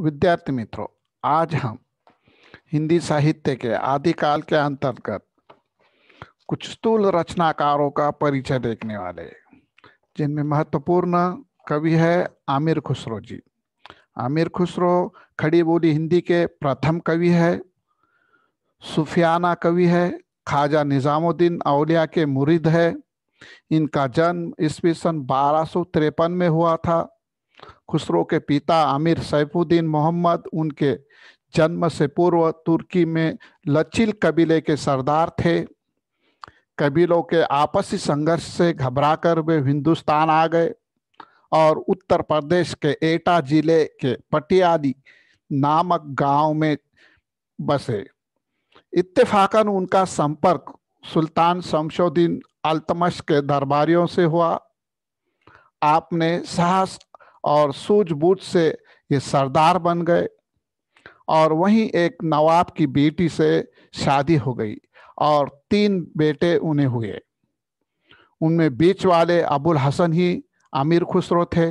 विद्यार्थी मित्रों आज हम हिंदी साहित्य के आदिकाल के अंतर्गत कुछ स्थूल रचनाकारों का परिचय देखने वाले जिनमें महत्वपूर्ण कवि है आमिर खुसरो जी आमिर खुसरो खड़ी बोली हिंदी के प्रथम कवि है सुफियाना कवि है खाजा निज़ामुद्दीन अलिया के मुरीद है इनका जन्म ईस्वी सन बारह में हुआ था खुसरो के पिता आमिर सैफुद्दीन मोहम्मद उनके जन्म से पूर्व तुर्की में लचिल कबीले के सरदार थे कबीलों के आपसी संघर्ष से घबराकर वे हिंदुस्तान आ गए और उत्तर प्रदेश के एटा जिले के पटियाली नामक गांव में बसे इत्तेफाकन उनका संपर्क सुल्तान शमशोद्दीन अल्तमश के दरबारियों से हुआ आपने साहस और सूझबूझ से ये सरदार बन गए और वहीं एक नवाब की बेटी से शादी हो गई और तीन बेटे उन्हें हुए उनमें बीच वाले अबुल हसन ही आमिर खुसरो थे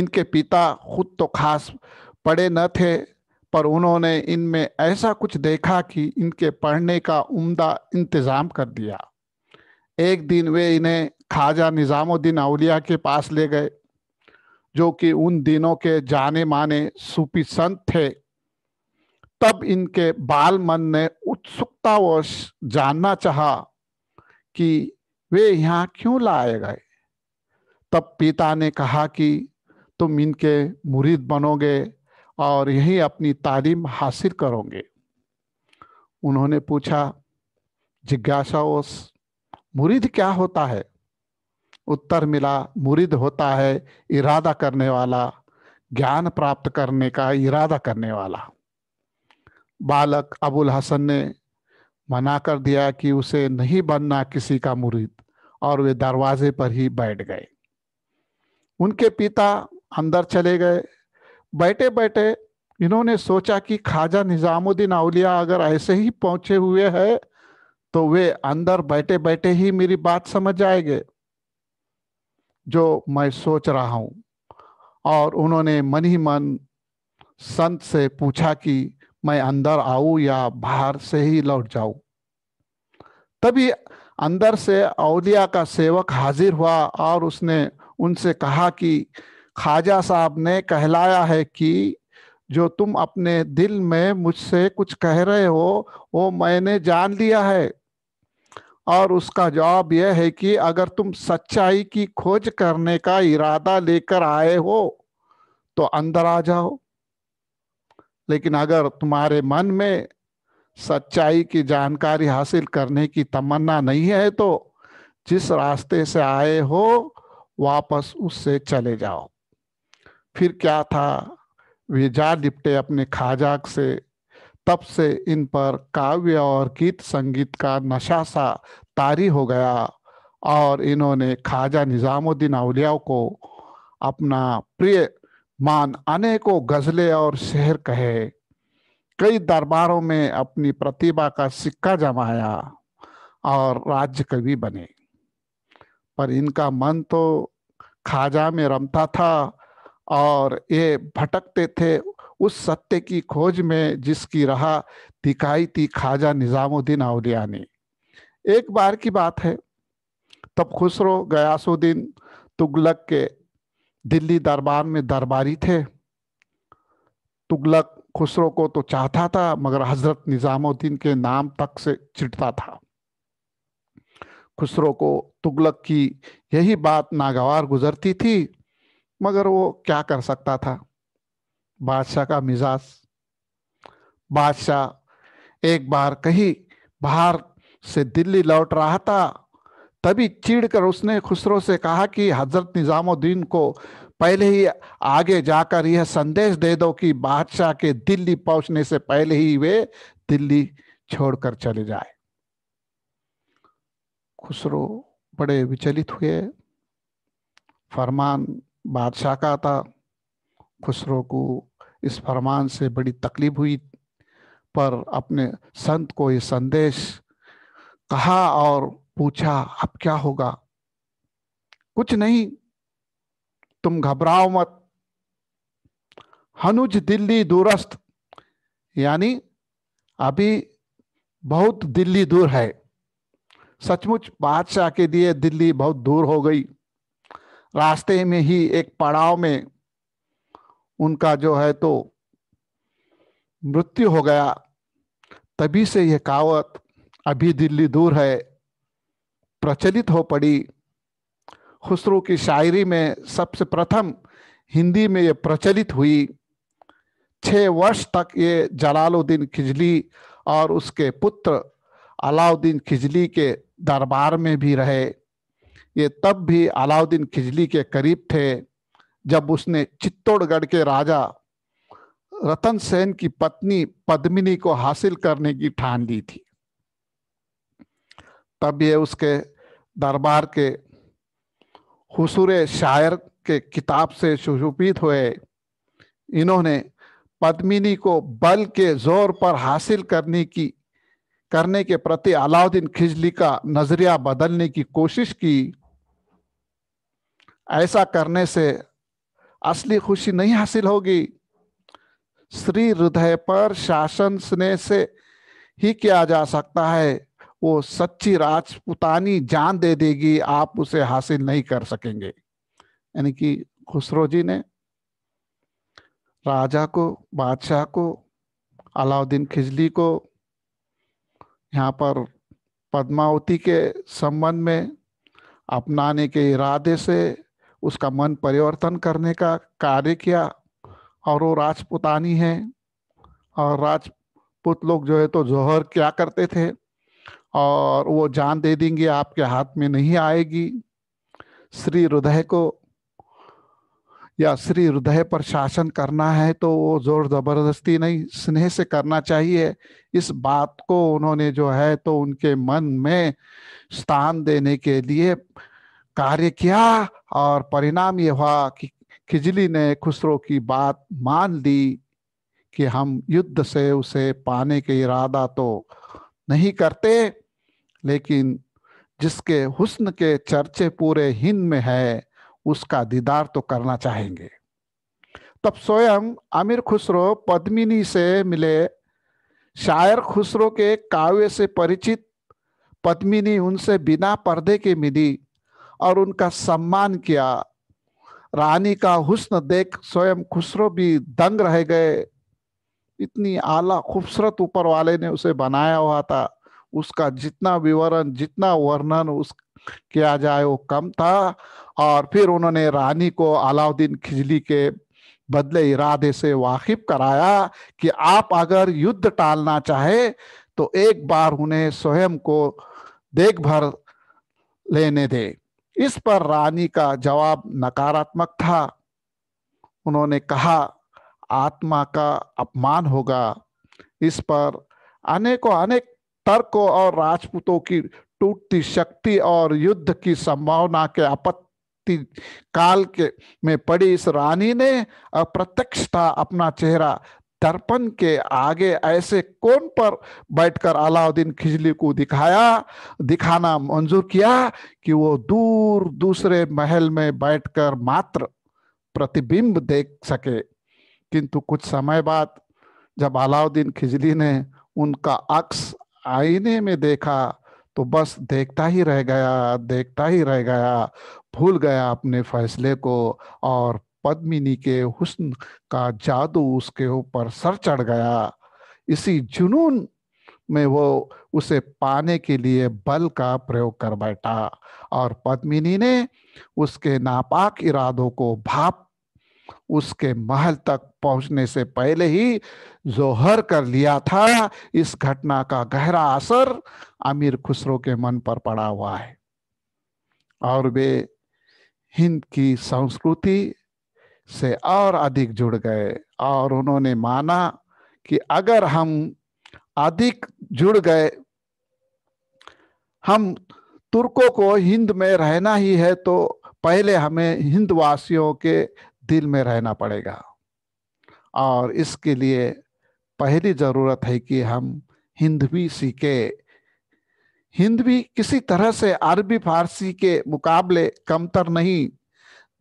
इनके पिता खुद तो खास पढ़े न थे पर उन्होंने इनमें ऐसा कुछ देखा कि इनके पढ़ने का उम्दा इंतज़ाम कर दिया एक दिन वे इन्हें खाजा निज़ामुद्दीन अलिया के पास ले गए जो कि उन दिनों के जाने माने सूफी संत थे तब इनके बाल मन ने उत्सुकतावश जानना चाहा कि वे यहाँ क्यों लाए गए तब पिता ने कहा कि तुम इनके मुरीद बनोगे और यही अपनी तालीम हासिल करोगे उन्होंने पूछा जिज्ञासावश मुरीद क्या होता है उत्तर मिला मुरीद होता है इरादा करने वाला ज्ञान प्राप्त करने का इरादा करने वाला बालक अबुल हसन ने मना कर दिया कि उसे नहीं बनना किसी का मुरीद और वे दरवाजे पर ही बैठ गए उनके पिता अंदर चले गए बैठे बैठे इन्होंने सोचा कि खाजा निज़ामुद्दीन अलिया अगर ऐसे ही पहुंचे हुए हैं तो वे अंदर बैठे बैठे ही मेरी बात समझ जाएंगे जो मैं सोच रहा हूं और उन्होंने मन ही मन संत से पूछा कि मैं अंदर आऊं या बाहर से ही लौट जाऊं तभी अंदर से अलिया का सेवक हाजिर हुआ और उसने उनसे कहा कि ख्वाजा साहब ने कहलाया है कि जो तुम अपने दिल में मुझसे कुछ कह रहे हो वो मैंने जान लिया है और उसका जवाब यह है कि अगर तुम सच्चाई की खोज करने का इरादा लेकर आए हो तो अंदर आ जाओ लेकिन अगर तुम्हारे मन में सच्चाई की जानकारी हासिल करने की तमन्ना नहीं है तो जिस रास्ते से आए हो वापस उससे चले जाओ फिर क्या था वे जा लिपटे अपने खाजाक से तब से इन पर काव्य और गीत संगीत का नशा सा तारी हो गया और इन्होंने खाजा निज़ामुद्दीन अवलिया को अपना प्रिय मान अनेकों गजलें और शहर कहे कई दरबारों में अपनी प्रतिभा का सिक्का जमाया और राज्य कवि बने पर इनका मन तो खाजा में रमता था और ये भटकते थे उस सत्य की खोज में जिसकी राह दिखाई थी खाजा निज़ामुद्दीन अलिया ने एक बार की बात है तब खुसरो गयासुद्दीन तुगलक के दिल्ली दरबार में दरबारी थे तुगलक खुसरो को तो चाहता था मगर हजरत निज़ामुद्दीन के नाम तक से चिटता था खुसरो को तुगलक की यही बात नागवार गुजरती थी मगर वो क्या कर सकता था बादशाह का मिजाज बादशाह एक बार कहीं बाहर से दिल्ली लौट रहा था तभी चिढ़ कर उसने खुसरो से कहा कि हजरत निज़ामुद्दीन को पहले ही आगे जाकर यह संदेश दे दो कि बादशाह के दिल्ली पहुंचने से पहले ही वे दिल्ली छोड़कर चले जाए खुसरो बड़े विचलित हुए फरमान बादशाह का था खुसरो को इस फरमान से बड़ी तकलीफ हुई पर अपने संत को ये संदेश कहा और पूछा अब क्या होगा कुछ नहीं तुम घबराओ मत हनुज दिल्ली दूरस्थ यानी अभी बहुत दिल्ली दूर है सचमुच बादशाह के लिए दिल्ली बहुत दूर हो गई रास्ते में ही एक पड़ाव में उनका जो है तो मृत्यु हो गया तभी से यह कावत अभी दिल्ली दूर है प्रचलित हो पड़ी खुसरू की शायरी में सबसे प्रथम हिंदी में ये प्रचलित हुई छः वर्ष तक ये जलालुद्दीन खिजली और उसके पुत्र अलाउद्दीन खिजली के दरबार में भी रहे ये तब भी अलाउद्दीन खिजली के करीब थे जब उसने चित्तौड़गढ़ के राजा रतन सेन की पत्नी पद्मिनी को हासिल करने की ठान ली थी तब ये उसके दरबार के हसूर शायर के किताब से सुशोभित हुए इन्होंने पद्मिनी को बल के जोर पर हासिल करने की करने के प्रति अलाउद्दीन खिजली का नजरिया बदलने की कोशिश की ऐसा करने से असली खुशी नहीं हासिल होगी श्री हृदय पर शासन स्नेह से ही किया जा सकता है वो सच्ची राजपुतानी जान दे देगी आप उसे हासिल नहीं कर सकेंगे यानी कि खुसरो जी ने राजा को बादशाह को अलाउद्दीन खिजली को यहाँ पर पद्मावती के संबंध में अपनाने के इरादे से उसका मन परिवर्तन करने का कार्य किया और वो राजपुतानी है और राजपूत लोग जो है तो जौहर क्या करते थे और वो जान दे देंगे आपके हाथ में नहीं आएगी श्री हृदय को या श्री हृदय पर शासन करना है तो वो जोर जबरदस्ती नहीं स्नेह से करना चाहिए इस बात को उन्होंने जो है तो उनके मन में स्थान देने के लिए कार्य किया और परिणाम यह हुआ कि खिजली ने खुसरो की बात मान ली कि हम युद्ध से उसे पाने के इरादा तो नहीं करते लेकिन जिसके हुस्न के चर्चे पूरे हिंद में है उसका दीदार तो करना चाहेंगे तब स्वयं आमिर खुसरो पद्मिनी से मिले शायर खुसरो के काव्य से परिचित पद्मिनी उनसे बिना पर्दे के मिली और उनका सम्मान किया रानी का हुस्न देख स्वयं खुसरो भी दंग रह गए इतनी आला खूबसूरत ऊपर वाले ने उसे बनाया हुआ था उसका जितना विवरण जितना वर्णन उस किया जाए वो कम था और फिर उन्होंने रानी को अलाउद्दीन खिजली के बदले इरादे से वाकिफ कराया कि आप अगर युद्ध टालना चाहे तो एक बार उन्हें स्वयं को देख भर लेने दे इस पर रानी का जवाब नकारात्मक था उन्होंने कहा आत्मा का अपमान होगा इस पर अनेकों अनेक तर्कों और राजपूतों की टूटती शक्ति और युद्ध की संभावना के आपत्ति काल के में पड़ी इस रानी ने अप्रत्यक्षता अपना चेहरा दर्पण के आगे ऐसे कौन पर बैठकर अलाउद्दीन खिजली को दिखाया दिखाना मंजूर किया कि वो दूर दूसरे महल में बैठकर मात्र प्रतिबिंब देख सके किंतु कुछ समय बाद जब अलाउद्दीन खिजली ने उनका अक्स आईने में देखा तो बस देखता ही रह गया देखता ही रह गया भूल गया अपने फैसले को और पद्मिनी के हुस्न का जादू उसके ऊपर सर चढ़ गया इसी जुनून में वो उसे पाने के लिए बल का प्रयोग कर बैठा और पद्मिनी ने उसके नापाक इरादों को भाप उसके महल तक पहुंचने से पहले ही जोहर कर लिया था इस घटना का गहरा असर आमिर खुसरो के मन पर पड़ा हुआ है और वे हिंद की संस्कृति से और अधिक जुड़ गए और उन्होंने माना कि अगर हम अधिक जुड़ गए हम तुर्कों को हिंद में रहना ही है तो पहले हमें हिंदवासियों के दिल में रहना पड़ेगा और इसके लिए पहली ज़रूरत है कि हम हिंदवी सीखे हिंदवी किसी तरह से अरबी फारसी के मुकाबले कमतर नहीं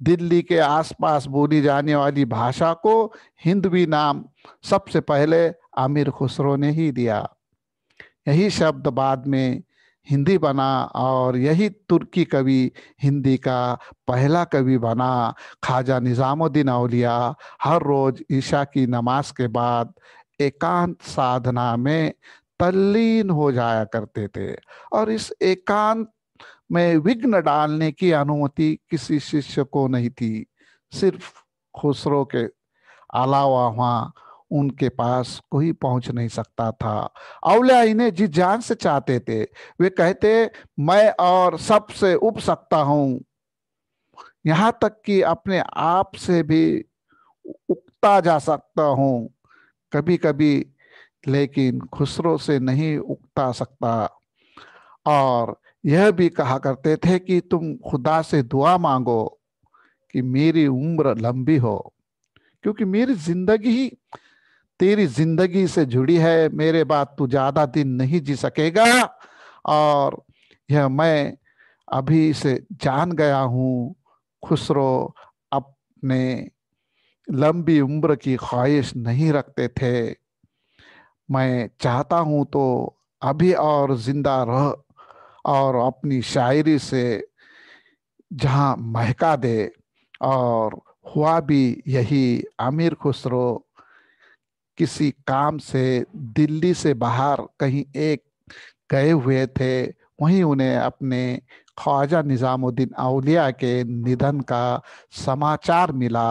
दिल्ली के आसपास बोली जाने वाली भाषा को हिंदवी नाम सबसे पहले आमिर खुसरो ने ही दिया यही शब्द बाद में हिंदी बना और यही तुर्की कवि हिंदी का पहला कवि बना खाजा निज़ामुद्दीन अलिया हर रोज़ ईशा की नमाज के बाद एकांत साधना में तल्लीन हो जाया करते थे और इस एकांत में विघ्न डालने की अनुमति किसी शिष्य को नहीं थी सिर्फ खुसरो के अलावा वहां उनके पास कोई पहुंच नहीं सकता था अवल्या इन्हें जी जान से चाहते थे वे कहते मैं और सबसे उप सकता हूं यहाँ तक कि अपने आप से भी उगता जा सकता हूं कभी कभी लेकिन खुसरो से नहीं उगता सकता और यह भी कहा करते थे कि तुम खुदा से दुआ मांगो कि मेरी उम्र लंबी हो क्योंकि मेरी जिंदगी ही तेरी जिंदगी से जुड़ी है मेरे बाद तू ज्यादा दिन नहीं जी सकेगा और यह मैं अभी से जान गया हूं खुसरो अपने लंबी उम्र की ख्वाहिश नहीं रखते थे मैं चाहता हूं तो अभी और जिंदा रह और अपनी शायरी से जहाँ महका दे और हुआ भी यही आमिर खुसरो किसी काम से दिल्ली से बाहर कहीं एक गए हुए थे वहीं उन्हें अपने ख्वाजा निज़ामुद्दीन अलिया के निधन का समाचार मिला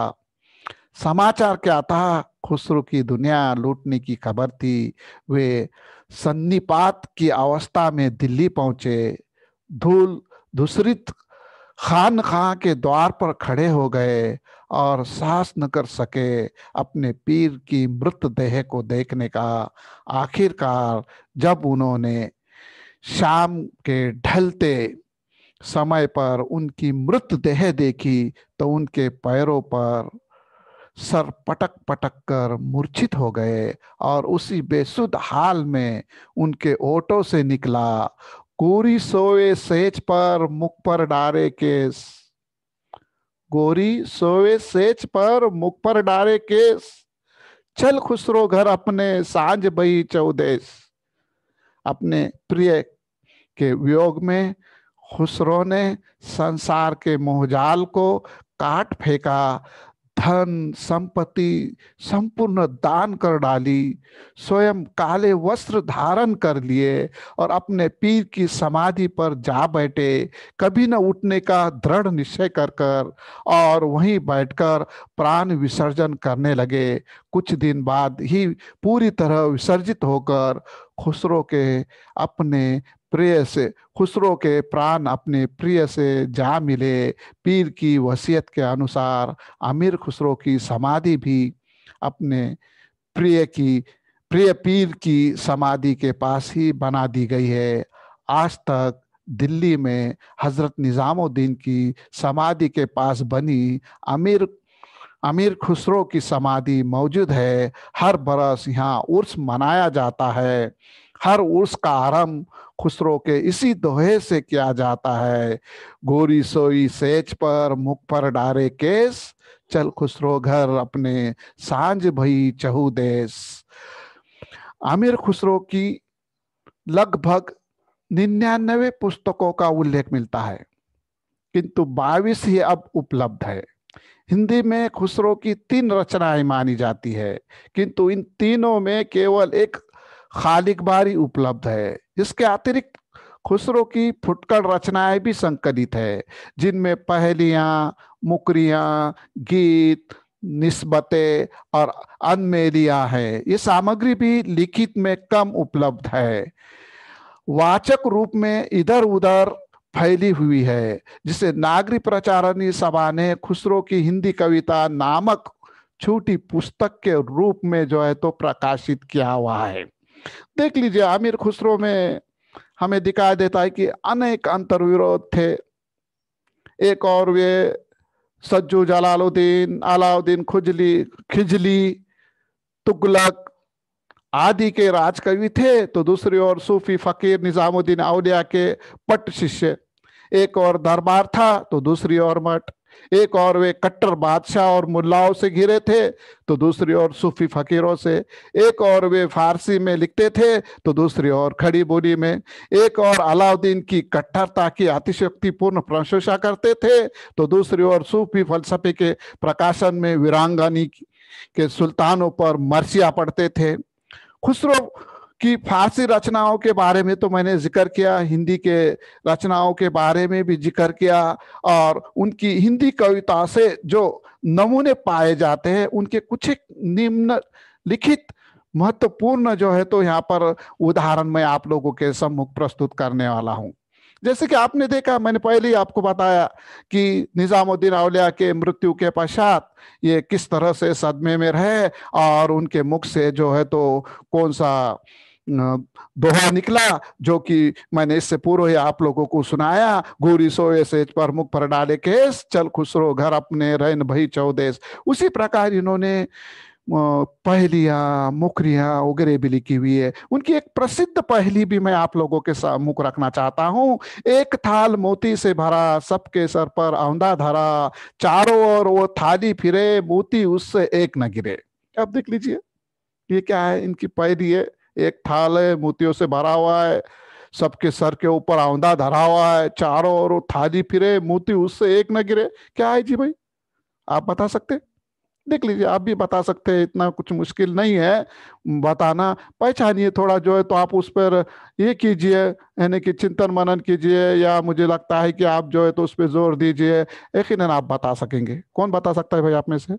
समाचार क्या था खुसरो की दुनिया लूटने की खबर थी वे सन्निपात की अवस्था में दिल्ली पहुंचे धूल धूसरित खान खां के द्वार पर खड़े हो गए और साहस न कर सके अपने पीर की मृत देह को देखने का आखिरकार जब उन्होंने शाम के ढलते समय पर उनकी मृत देह देखी तो उनके पैरों पर सर पटक पटक कर मूर्छित हो गए और उसी बेसुध हाल में उनके ओटो से निकला गोरी सोए सेज पर मुख पर डारे केस गोरी सोए सेज पर मुख पर डारे केस चल खुसरो घर अपने सांझ बई चौदेश अपने प्रिय के वियोग में खुसरो ने संसार के मोहजाल को काट फेंका धन संपत्ति संपूर्ण दान कर डाली स्वयं काले वस्त्र धारण कर लिए और अपने पीर की समाधि पर जा बैठे कभी न उठने का दृढ़ निश्चय कर कर और वहीं बैठकर प्राण विसर्जन करने लगे कुछ दिन बाद ही पूरी तरह विसर्जित होकर खुसरो के अपने प्रिय से खुसरो के प्राण अपने प्रिय से जा मिले पीर की वसीयत के अनुसार अमीर खुसरो की समाधि भी अपने प्रिय की प्रिय पीर की समाधि के पास ही बना दी गई है आज तक दिल्ली में हजरत निज़ामुद्दीन की समाधि के पास बनी अमीर अमीर खुसरो की समाधि मौजूद है हर बरस यहाँ उर्स मनाया जाता है हर उर्स का आरंभ खुसरो के इसी दोहे से किया जाता है गोरी सोई सेच पर मुख पर डारे केस चल खुसरो घर अपने सांझ भई चहु देश आमिर खुसरो की लगभग निन्यानवे पुस्तकों का उल्लेख मिलता है किंतु बाईस ही अब उपलब्ध है हिंदी में खुसरो की तीन रचनाएं मानी जाती है किंतु इन तीनों में केवल एक खालिक बारी उपलब्ध है इसके अतिरिक्त खुसरो की फुटकर रचनाएं भी संकलित है जिनमें पहलियां मुकरियां गीत निस्बते और अनमेलिया है ये सामग्री भी लिखित में कम उपलब्ध है वाचक रूप में इधर उधर फैली हुई है जिसे नागरी प्रचारणी सभा ने खुसरो की हिंदी कविता नामक छोटी पुस्तक के रूप में जो है तो प्रकाशित किया हुआ है देख लीजिए आमिर खुसरो में हमें दिखाई देता है कि अनेक विरोध थे एक और वे सज्जू जलालुद्दीन अलाउद्दीन खुजली खिजली तुगलक आदि के राजकवि थे तो दूसरी ओर सूफी फकीर निजामुद्दीन औलिया के पट शिष्य एक और दरबार था तो दूसरी ओर मठ एक और वे कट्टर बादशाह और मुल्लाओं से घिरे थे तो दूसरी ओर सूफी फकीरों से एक और वे फारसी में लिखते थे तो दूसरी ओर खड़ी बोली में एक और अलाउद्दीन की कट्टरता की अतिशक्तिपूर्ण प्रशंसा करते थे तो दूसरी ओर सूफी फलसफे के प्रकाशन में वीरांगनी के सुल्तानों पर मरसिया पढ़ते थे खुसरो कि फारसी रचनाओं के बारे में तो मैंने जिक्र किया हिंदी के रचनाओं के बारे में भी जिक्र किया और उनकी हिंदी कविता से जो नमूने पाए जाते हैं उनके कुछ निम्न लिखित महत्वपूर्ण जो है तो यहाँ पर उदाहरण मैं आप लोगों के सम्मुख प्रस्तुत करने वाला हूँ जैसे कि आपने देखा मैंने पहले ही आपको बताया कि निजामुद्दीन अवलिया के मृत्यु के पश्चात ये किस तरह से सदमे में रहे और उनके मुख से जो है तो कौन सा दोहा निकला जो कि मैंने इससे पूर्व ही आप लोगों को सुनाया गोरी सोए से प्रमुख मुख पर डाले केस चल खुसरो घर अपने रहन भई चौदेश उसी प्रकार इन्होंने पहलिया मुखरिया वगैरह भी लिखी हुई है उनकी एक प्रसिद्ध पहली भी मैं आप लोगों के मुख रखना चाहता हूँ एक थाल मोती से भरा सबके सर पर औंधा धरा चारों ओर वो थाली फिरे मोती उससे एक न गिरे आप देख लीजिए ये क्या है इनकी पहली है एक थाल है मोतियों से भरा हुआ है सबके सर के ऊपर आंदा धरा हुआ है चारों ओर थाली फिरे मोती उससे एक न गिरे क्या है जी भाई आप बता सकते देख लीजिए आप भी बता सकते हैं इतना कुछ मुश्किल नहीं है बताना पहचानिए थोड़ा जो है तो आप उस पर ये कीजिए यानी कि चिंतन मनन कीजिए या मुझे लगता है कि आप जो है तो उस पर जोर दीजिए यकीन आप बता सकेंगे कौन बता सकता है भाई आप में से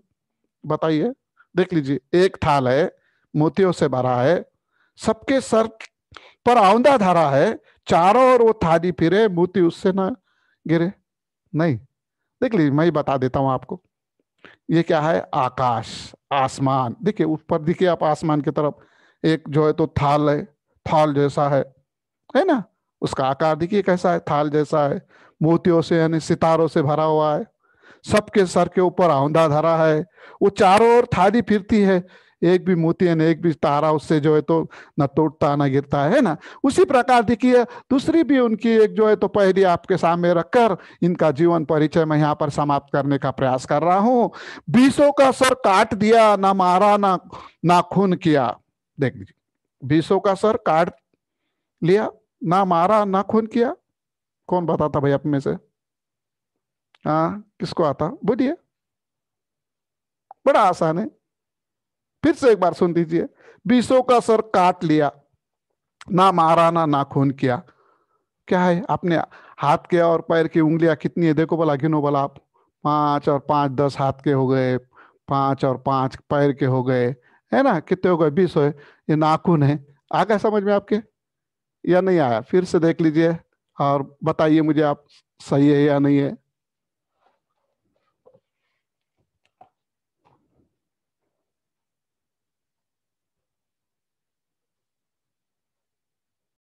बताइए देख लीजिए एक थाल है मोतियों से भरा है सबके सर पर आउंदा धारा है चारों ओर वो थाली फिरे मूर्ति उससे ना गिरे नहीं देख लीजिए मैं ही बता देता हूं आपको ये क्या है आकाश आसमान देखिए ऊपर दिखे आप आसमान की तरफ एक जो है तो थाल है थाल जैसा है है ना उसका आकार देखिए कैसा है थाल जैसा है मोतियों से यानी सितारों से भरा हुआ है सबके सर के ऊपर आउंदा धरा है वो चारों ओर थाली फिरती है एक भी मोती मोतियन एक भी तारा उससे जो है तो न टूटता न गिरता है ना उसी प्रकार देखिए दूसरी भी उनकी एक जो है तो पहली आपके सामने रखकर इनका जीवन परिचय मैं यहाँ पर समाप्त करने का प्रयास कर रहा हूं बीसों का सर काट दिया ना मारा ना ना खून किया देख लीजिए बीसों का सर काट लिया ना मारा ना खून किया कौन बताता भाई अपने से हाँ किसको आता बोलिए बड़ा आसान है फिर से एक बार सुन दीजिए बीसों का सर काट लिया ना मारा ना नाखून किया क्या है आपने हाथ के और पैर की उंगलियां कितनी है देखो बोला गिनो बोला आप पांच और पांच दस हाथ के हो गए पांच और पांच पैर के हो गए है ना कितने हो गए बीस हो ये नाखून है आ गया समझ में आपके या नहीं आया फिर से देख लीजिए और बताइए मुझे आप सही है या नहीं है